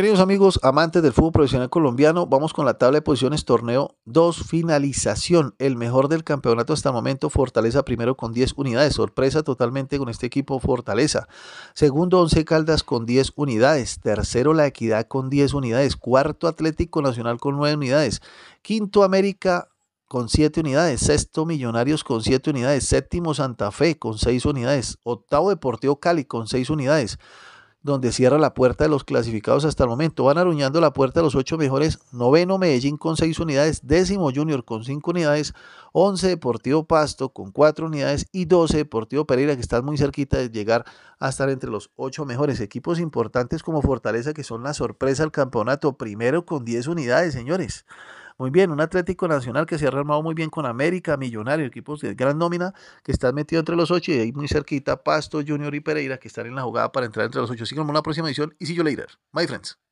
Queridos amigos, amantes del fútbol profesional colombiano, vamos con la tabla de posiciones torneo 2, finalización. El mejor del campeonato hasta el momento, Fortaleza primero con 10 unidades. Sorpresa totalmente con este equipo Fortaleza. Segundo, 11 Caldas con 10 unidades. Tercero, La Equidad con 10 unidades. Cuarto, Atlético Nacional con 9 unidades. Quinto, América con 7 unidades. Sexto, Millonarios con 7 unidades. Séptimo, Santa Fe con 6 unidades. Octavo, Deportivo Cali con 6 unidades donde cierra la puerta de los clasificados hasta el momento. Van aruñando la puerta los ocho mejores, noveno Medellín con seis unidades, décimo Junior con cinco unidades, once Deportivo Pasto con cuatro unidades y doce Deportivo Pereira que está muy cerquita de llegar a estar entre los ocho mejores. Equipos importantes como Fortaleza que son la sorpresa al campeonato, primero con diez unidades, señores. Muy bien, un Atlético Nacional que se ha armado muy bien con América, Millonario, equipos de gran nómina que están metidos entre los ocho y ahí muy cerquita Pasto, Junior y Pereira que están en la jugada para entrar entre los ocho. en la próxima edición y si yo later. My friends.